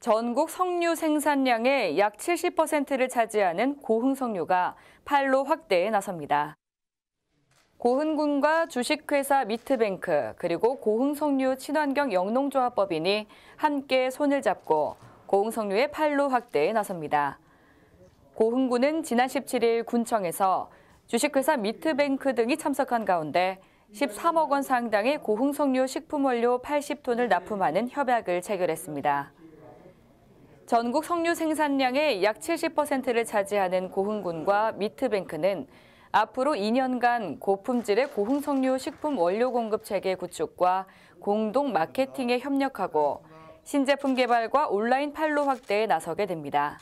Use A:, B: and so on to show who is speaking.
A: 전국 석류 생산량의 약 70%를 차지하는 고흥석류가 팔로 확대에 나섭니다. 고흥군과 주식회사 미트뱅크 그리고 고흥석류 친환경 영농조합법인이 함께 손을 잡고 고흥석류의 팔로 확대에 나섭니다. 고흥군은 지난 17일 군청에서 주식회사 미트뱅크 등이 참석한 가운데 13억 원 상당의 고흥석류 식품원료 80톤을 납품하는 협약을 체결했습니다. 전국 석류 생산량의 약 70%를 차지하는 고흥군과 미트뱅크는 앞으로 2년간 고품질의 고흥 석류 식품 원료 공급 체계 구축과 공동 마케팅에 협력하고 신제품 개발과 온라인 판로 확대에 나서게 됩니다.